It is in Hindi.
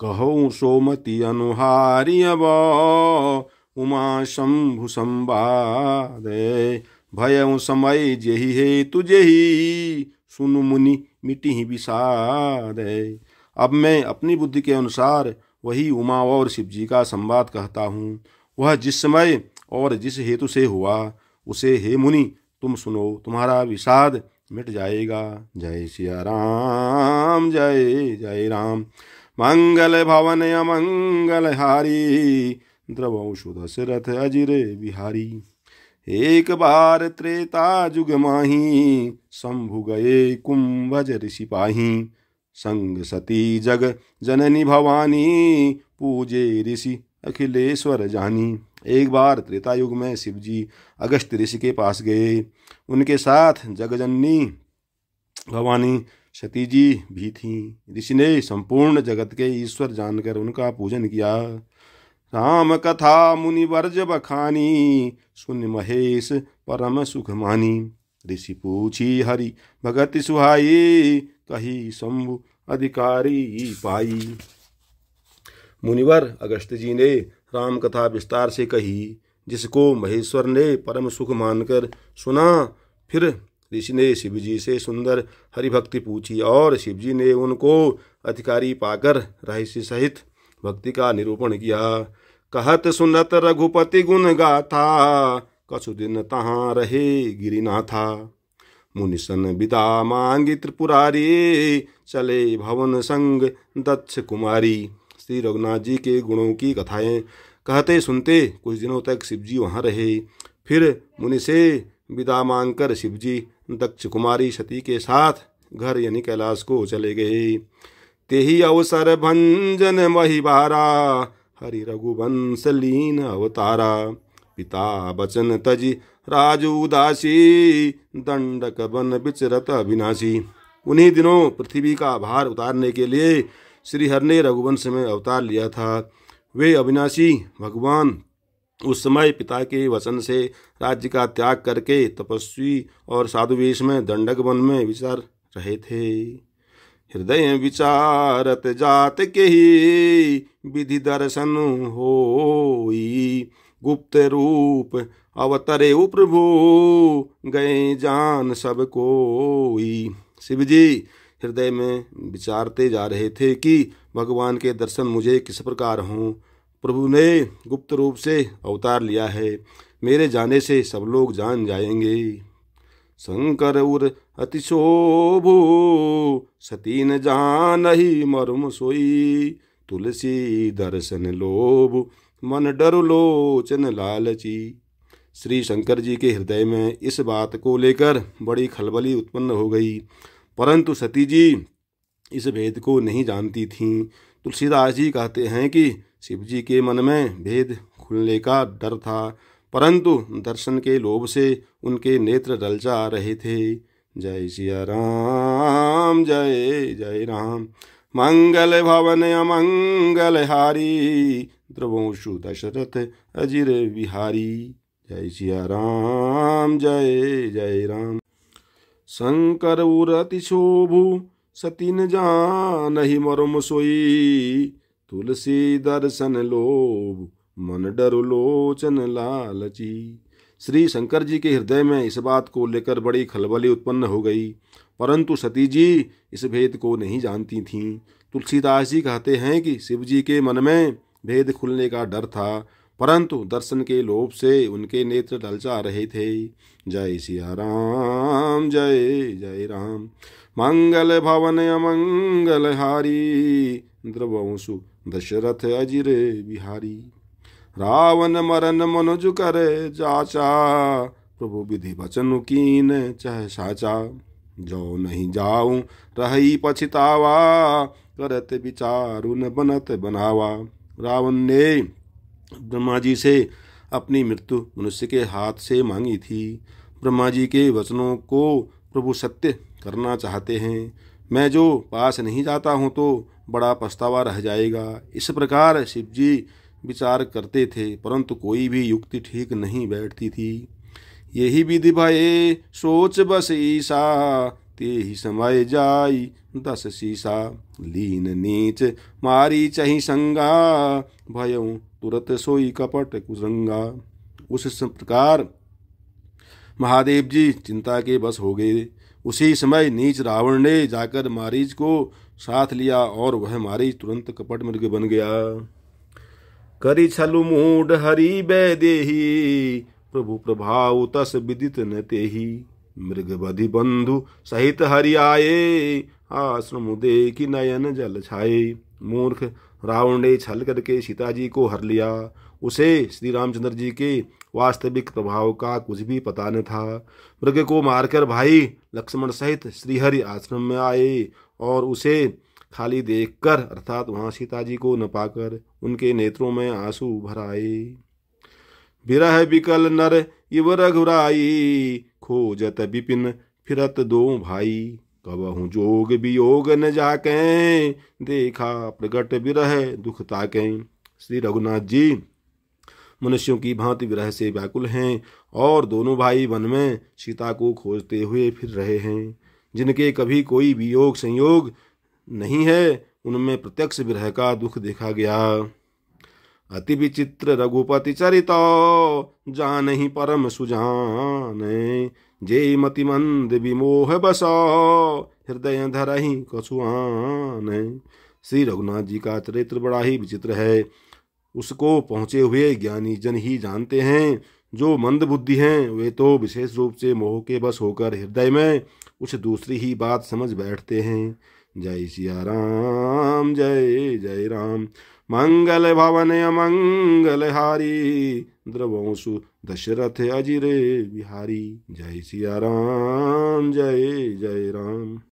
कहो सोमति अनुहारिय उमा शंभु संवाद भय समय जेहि हे तुझेहि सुनु मुनि मिट्टी ही विषाद अब मैं अपनी बुद्धि के अनुसार वही उमा और शिव जी का संवाद कहता हूँ वह जिस समय और जिस हेतु से हुआ उसे हे मुनि तुम सुनो तुम्हारा विषाद मिट जाएगा जय सिया राम जय जय राम मंगल भवन अमंगल हारी द्रवौषध सिरथ अजिरे बिहारी एक बार त्रेता जुग माही शंभु गए कुंभज ऋषि पाही संग सती जग जननी भवानी पूजे ऋषि अखिलेश्वर जानी एक बार त्रेता युग में शिवजी अगस्त ऋषि के पास गए उनके साथ जगजननी भवानी क्षतिजी भी थीं ऋषि ने संपूर्ण जगत के ईश्वर जानकर उनका पूजन किया राम कथा मुनि वर्ज बखानी सुन महेश परम सुख मानी ऋषि पूछी हरि भगत सुहाई कही शंभु अधिकारी पाई मुनिवर अगस्त जी ने राम कथा विस्तार से कही जिसको महेश्वर ने परम सुख मानकर सुना फिर ऋषि ने शिव जी से सुंदर हरिभक्ति पूछी और शिव जी ने उनको अधिकारी पाकर रहस्य सहित भक्ति का निरूपण किया कहत सुनत रघुपति गुण गाथा कछु दिन तहाँ रहे गिरिनाथा मुनिसन विदा मांगी त्रिपुरारी चले भवन संग दक्ष कुमारी श्री रघुनाथ जी के गुणों की कथाएं कहते सुनते कुछ दिनों तक शिवजी वहाँ रहे फिर मुनि से विदा मांगकर शिवजी दक्ष कुमारी सती के साथ घर यानी कैलाश को चले गए तेही अवसर भंजन महिबारा हरि रघुवंश लीन अवतारा पिता बचन तजी राजू उदासी दंडक बन विचरत अविनाशी उन्हीं दिनों पृथ्वी का भार उतारने के लिए श्रीहर ने रघुवंश में अवतार लिया था वे अविनाशी भगवान उस समय पिता के वचन से राज्य का त्याग करके तपस्वी और साधुवेश में दंडक वन में विचार रहे थे हृदय विचारत जात के ही विधि दर्शन हो गुप्त रूप अवतरे प्रभु गए जान सब कोई शिव जी हृदय में विचारते जा रहे थे कि भगवान के दर्शन मुझे किस प्रकार हों प्रभु ने गुप्त रूप से अवतार लिया है मेरे जाने से सब लोग जान जाएंगे शंकर उर अतिशोभ सतीन जहाँ नहीं मरुम सोई तुलसी दर्शन लोभ मन डर लोचन लालची श्री शंकर जी के हृदय में इस बात को लेकर बड़ी खलबली उत्पन्न हो गई परंतु सती जी इस भेद को नहीं जानती थीं तुलसीदास जी कहते हैं कि शिवजी के मन में भेद खुलने का डर था परंतु दर्शन के लोभ से उनके नेत्र डल जा रहे थे जय सिया राम जय जय राम मंगल भवन अमंगल हारी द्रवोशु दशरथ अजिर विहारी जय सिया राम जय जय राम शंकर उरति शोभु सतीन जान ही मरुम सोई तुलसी दर्शन लोभ मन डर लोचन लालची श्री शंकर जी के हृदय में इस बात को लेकर बड़ी खलबली उत्पन्न हो गई परंतु सती जी इस भेद को नहीं जानती थीं तुलसीदास जी कहते हैं कि शिव जी के मन में भेद खुलने का डर था परंतु दर्शन के लोभ से उनके नेत्र डलचा रहे थे जय सिया राम जय जय राम मंगल भवन अमंगल हारी द्रवंसु दशरथ अजिरे बिहारी रावण मरण मनोज करे जाचा प्रभु विधि वचन कीन चह साचा जो नहीं जाऊं रही पछितावा करत विचारु न बनत बनावा रावण ने ब्रह्मा जी से अपनी मृत्यु मनुष्य के हाथ से मांगी थी ब्रह्मा जी के वचनों को प्रभु सत्य करना चाहते हैं मैं जो पास नहीं जाता हूँ तो बड़ा पछतावा रह जाएगा इस प्रकार शिवजी विचार करते थे परंतु कोई भी युक्ति ठीक नहीं बैठती थी यही विधि भये सोच बस ईसा ते ही समय जाई दस सीसा लीन नीच मारी चही संगा भय तुरत सोई कपट कुसंगा उस प्रकार महादेव जी चिंता के बस हो गए उसी समय नीच रावण ने जाकर मारीच को साथ लिया और वह मारीच तुरंत कपट मृग बन गया करी छलु मूड हरी बै दे प्रभु प्रभाव तस विदित न तेही मृग बधि बंधु सहित हरि आए आश्रम दे देखी नयन जल छाए मूर्ख रावण ने छल करके सीता जी को हर लिया उसे श्री रामचंद्र जी के वास्तविक प्रभाव का कुछ भी पता न था मृग को मारकर भाई लक्ष्मण सहित श्रीहरि आश्रम में आए और उसे खाली देखकर अर्थात वहाँ सीताजी को न पाकर उनके नेत्रों में आंसू उभर आए विरह विकल नर इव रघुराई खोजत विपिन फिरत दो भाई कबहू जोग वियोग न जाके देखा प्रगट विरह दुख ताके श्री रघुनाथ जी मनुष्यों की भांति विरह से व्याकुल हैं और दोनों भाई वन में सीता को खोजते हुए फिर रहे हैं जिनके कभी कोई वियोग संयोग नहीं है उनमें प्रत्यक्ष विरह का दुख देखा गया अति विचित्र रघुपति चरित जान ही परम सुजान जे मंद विमोह बस हृदय धरा ही कछुआ श्री रघुनाथ जी का चरित्र बड़ा ही विचित्र है उसको पहुँचे हुए ज्ञानी जन ही जानते हैं जो मंद बुद्धि हैं वे तो विशेष रूप से मोह के बस होकर हृदय में कुछ दूसरी ही बात समझ बैठते हैं जय सिया राम जय जय राम मंगल भवन अमंगल हारी द्रवंसु दशरथ अजिरे बिहारी जय सिया राम जय जय राम